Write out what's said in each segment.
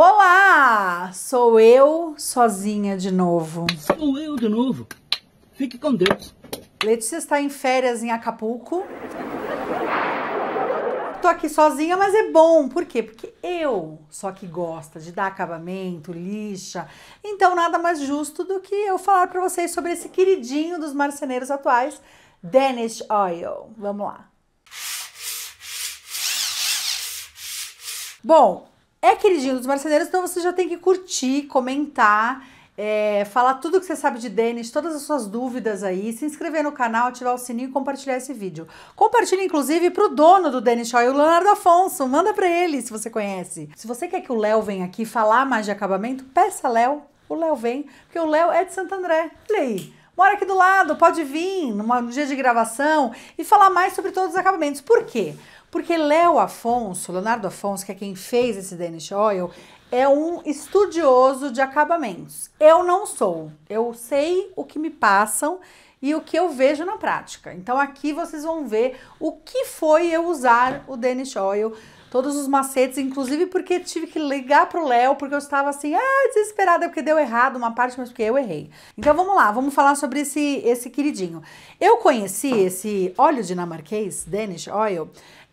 Olá! Sou eu sozinha de novo. Sou eu de novo. Fique com Deus. Letícia está em férias em Acapulco. Tô aqui sozinha, mas é bom. Por quê? Porque eu só que gosta de dar acabamento, lixa. Então nada mais justo do que eu falar para vocês sobre esse queridinho dos marceneiros atuais, Danish Oil. Vamos lá. Bom, é queridinho dos marceneiros, então você já tem que curtir, comentar, é, falar tudo que você sabe de Denis, todas as suas dúvidas aí, se inscrever no canal, ativar o sininho e compartilhar esse vídeo. Compartilhe, inclusive, para o dono do Denis Show, o Leonardo Afonso. Manda para ele, se você conhece. Se você quer que o Léo venha aqui falar mais de acabamento, peça Léo. O Léo vem, porque o Léo é de Santo André. Olha aí mora aqui do lado, pode vir num dia de gravação e falar mais sobre todos os acabamentos. Por quê? Porque Léo Afonso, Leonardo Afonso, que é quem fez esse Danish Oil, é um estudioso de acabamentos. Eu não sou. Eu sei o que me passam e o que eu vejo na prática. Então aqui vocês vão ver o que foi eu usar o Danish Oil, todos os macetes, inclusive porque tive que ligar pro Léo porque eu estava assim, ah, desesperada porque deu errado uma parte, mas porque eu errei. Então vamos lá, vamos falar sobre esse esse queridinho. Eu conheci esse óleo dinamarquês, Danish Oil,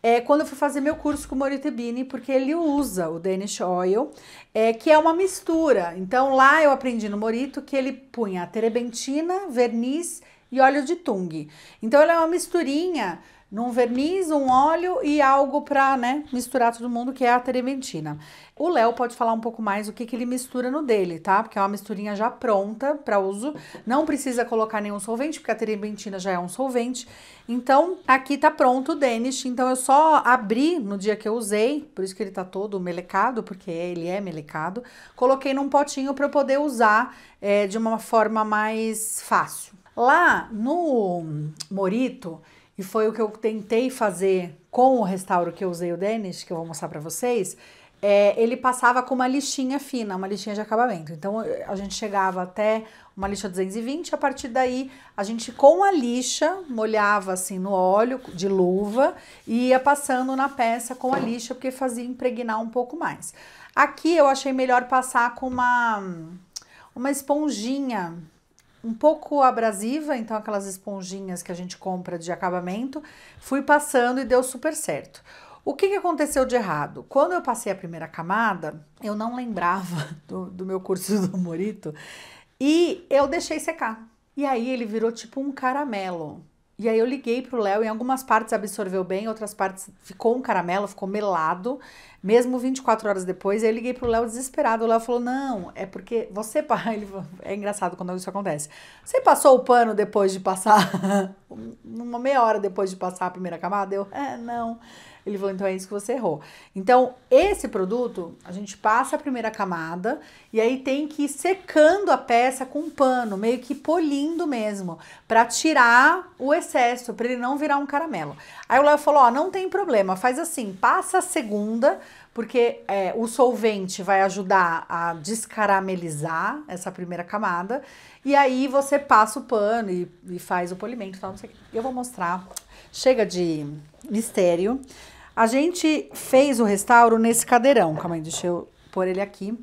é, quando eu fui fazer meu curso com o Moritebini, porque ele usa o Danish Oil, é, que é uma mistura. Então lá eu aprendi no Morito que ele punha terebentina, verniz e óleo de tungue Então ela é uma misturinha num verniz, um óleo e algo para né, misturar todo mundo, que é a trementina. O Léo pode falar um pouco mais o que, que ele mistura no dele, tá? Porque é uma misturinha já pronta para uso. Não precisa colocar nenhum solvente, porque a trementina já é um solvente. Então, aqui tá pronto o Danish. Então, eu só abri no dia que eu usei, por isso que ele tá todo melecado, porque ele é melecado. Coloquei num potinho para eu poder usar é, de uma forma mais fácil. Lá no Morito, e foi o que eu tentei fazer com o restauro que eu usei o Danish, que eu vou mostrar para vocês. É, ele passava com uma lixinha fina, uma lixinha de acabamento. Então a gente chegava até uma lixa 220, a partir daí a gente com a lixa molhava assim no óleo de luva e ia passando na peça com a lixa porque fazia impregnar um pouco mais. Aqui eu achei melhor passar com uma uma esponjinha um pouco abrasiva, então aquelas esponjinhas que a gente compra de acabamento. Fui passando e deu super certo. O que, que, aconteceu de errado? Quando eu passei a primeira camada, eu não lembrava do, do meu curso do Morito e eu deixei secar. E aí ele virou tipo um caramelo. E aí eu liguei pro Léo, em algumas partes absorveu bem, outras partes ficou um caramelo, ficou melado, mesmo 24 horas depois. E aí eu liguei pro Léo desesperado. O Léo falou: "Não, é porque você, ele é engraçado quando isso acontece. Você passou o pano depois de passar uma meia hora depois de passar a primeira camada?" Eu: "É, não." Ele falou, então é isso que você errou. Então, esse produto, a gente passa a primeira camada e aí tem que ir secando a peça com um pano, meio que polindo mesmo, para tirar o excesso, para ele não virar um caramelo. Aí o Léo falou, ó, não tem problema, faz assim, passa a segunda, porque é, o solvente vai ajudar a descaramelizar essa primeira camada, e aí você passa o pano e, e faz o polimento e tal, não sei o que. Eu vou mostrar. Chega de mistério. A gente fez o restauro nesse cadeirão. Calma aí, deixa eu pôr ele aqui.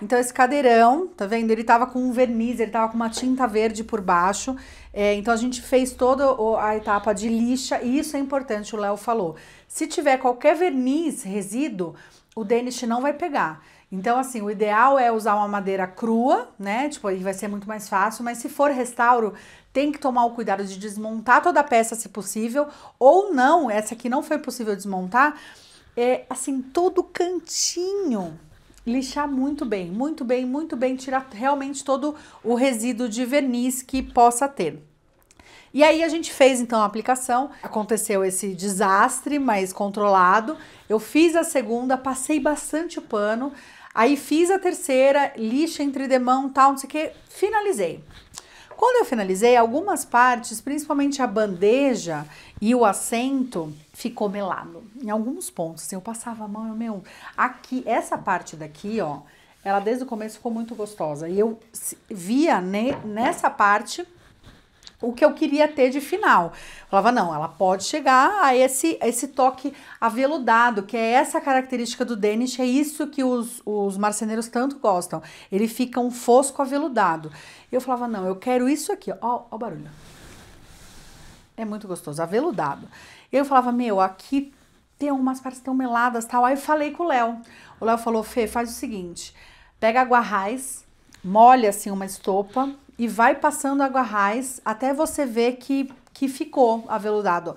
Então, esse cadeirão, tá vendo? Ele tava com um verniz, ele tava com uma tinta verde por baixo. É, então, a gente fez toda a etapa de lixa, e isso é importante, o Léo falou. Se tiver qualquer verniz, resíduo, o dente não vai pegar. Então, assim, o ideal é usar uma madeira crua, né? Tipo, aí vai ser muito mais fácil, mas se for restauro, tem que tomar o cuidado de desmontar toda a peça, se possível, ou não, essa aqui não foi possível desmontar, é assim, todo cantinho. Lixar muito bem, muito bem, muito bem, tirar realmente todo o resíduo de verniz que possa ter. E aí a gente fez então a aplicação. Aconteceu esse desastre, mas controlado. Eu fiz a segunda, passei bastante o pano. Aí fiz a terceira, lixa entre demão, tal, não sei o que, finalizei. Quando eu finalizei, algumas partes, principalmente a bandeja e o assento, ficou melado. Em alguns pontos, assim, eu passava a mão, eu, meu, aqui, essa parte daqui, ó, ela desde o começo ficou muito gostosa. E eu via ne, nessa parte o que eu queria ter de final. Eu falava, não, ela pode chegar a esse, esse toque aveludado, que é essa característica do Danish, é isso que os, os marceneiros tanto gostam. Ele fica um fosco aveludado. Eu falava, não, eu quero isso aqui, ó, ó o barulho. É muito gostoso, aveludado. Eu falava, meu, aqui tem umas partes tão meladas tal. Aí eu falei com o Léo. O Léo falou, Fê, faz o seguinte, pega a guarrais, molha assim uma estopa e vai passando água raiz até você ver que, que ficou aveludado.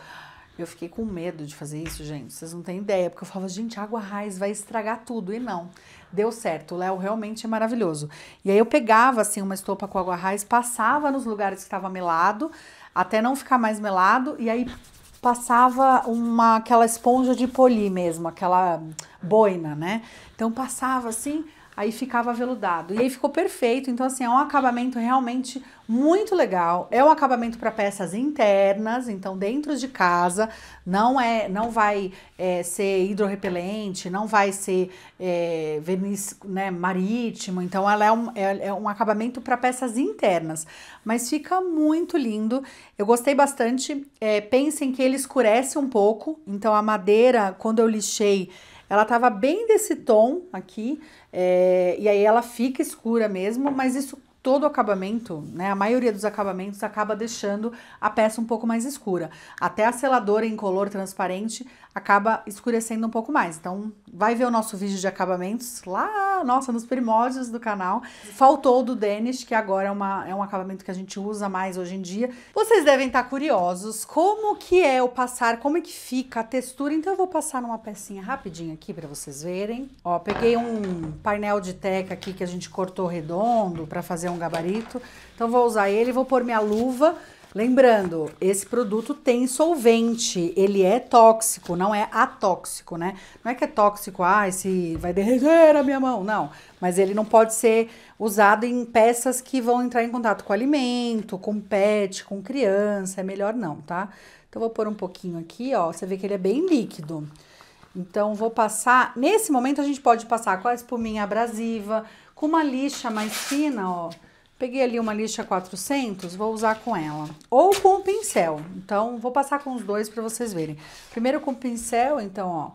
Eu fiquei com medo de fazer isso, gente. Vocês não têm ideia, porque eu falava, gente, água raiz vai estragar tudo. E não, deu certo. O Léo realmente é maravilhoso. E aí eu pegava assim uma estopa com água raiz, passava nos lugares que estava melado, até não ficar mais melado, e aí passava uma aquela esponja de polir mesmo, aquela boina, né? Então passava assim, aí ficava veludado. E aí ficou perfeito. Então, assim, é um acabamento realmente muito legal. É um acabamento para peças internas, então dentro de casa, não é, não vai é, ser hidrorrepelente, não vai ser é, verniz né, marítimo. Então, ela é um, é, é um acabamento para peças internas, mas fica muito lindo. Eu gostei bastante. É, pensem que ele escurece um pouco, então a madeira, quando eu lixei, ela tava bem desse tom aqui, é, e aí ela fica escura mesmo, mas isso todo acabamento, né, a maioria dos acabamentos acaba deixando a peça um pouco mais escura. Até a seladora em color transparente acaba escurecendo um pouco mais. Então, vai ver o nosso vídeo de acabamentos lá nossa, nos primórdios do canal. Faltou o do Denis, que agora é, uma, é um acabamento que a gente usa mais hoje em dia. Vocês devem estar tá curiosos como que é o passar, como é que fica a textura. Então eu vou passar numa pecinha rapidinho aqui para vocês verem. Ó, peguei um painel de teca aqui que a gente cortou redondo para fazer um gabarito. Então vou usar ele, vou pôr minha luva. Lembrando, esse produto tem solvente, ele é tóxico, não é atóxico, né? Não é que é tóxico, ah, esse vai derreter a minha mão, não. Mas ele não pode ser usado em peças que vão entrar em contato com alimento, com pet, com criança, é melhor não, tá? Então vou pôr um pouquinho aqui, ó, você vê que ele é bem líquido. Então vou passar, nesse momento a gente pode passar com a espuminha abrasiva, com uma lixa mais fina, ó Peguei ali uma lixa 400, vou usar com ela. Ou com o pincel. Então, vou passar com os dois para vocês verem. Primeiro com o pincel, então, ó.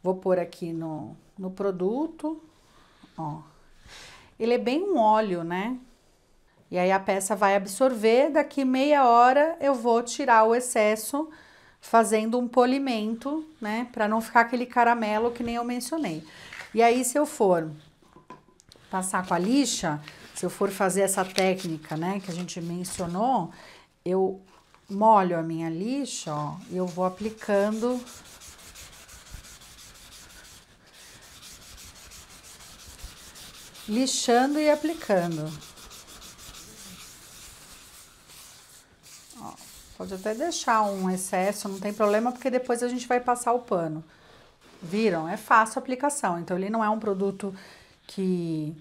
Vou pôr aqui no, no produto, ó. Ele é bem um óleo, né? E aí a peça vai absorver, daqui meia hora eu vou tirar o excesso fazendo um polimento, né? Pra não ficar aquele caramelo que nem eu mencionei. E aí, se eu for passar com a lixa, se eu for fazer essa técnica, né, que a gente mencionou, eu molho a minha lixa, ó, e eu vou aplicando lixando e aplicando. Ó, pode até deixar um excesso, não tem problema, porque depois a gente vai passar o pano. Viram? É fácil a aplicação, então ele não é um produto que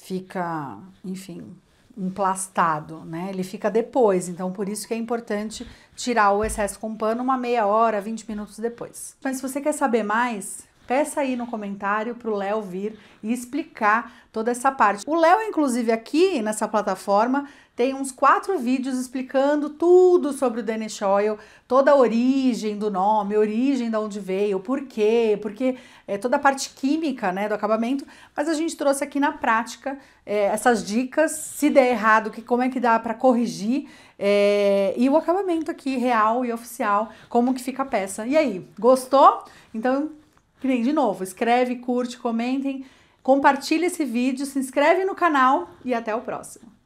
fica, enfim, emplastado, né? Ele fica depois, então por isso que é importante tirar o excesso com pano uma meia hora, 20 minutos depois. Mas se você quer saber mais, Peça aí no comentário para o Léo vir e explicar toda essa parte. O Léo, inclusive, aqui nessa plataforma, tem uns quatro vídeos explicando tudo sobre o Dennis Oil, toda a origem do nome, origem de onde veio, por quê, porque é toda a parte química né, do acabamento, mas a gente trouxe aqui na prática é, essas dicas, se der errado, que, como é que dá para corrigir, é, e o acabamento aqui real e oficial, como que fica a peça. E aí, gostou? Então nem, de novo, escreve, curte, comentem, compartilhe esse vídeo, se inscreve no canal e até o próximo.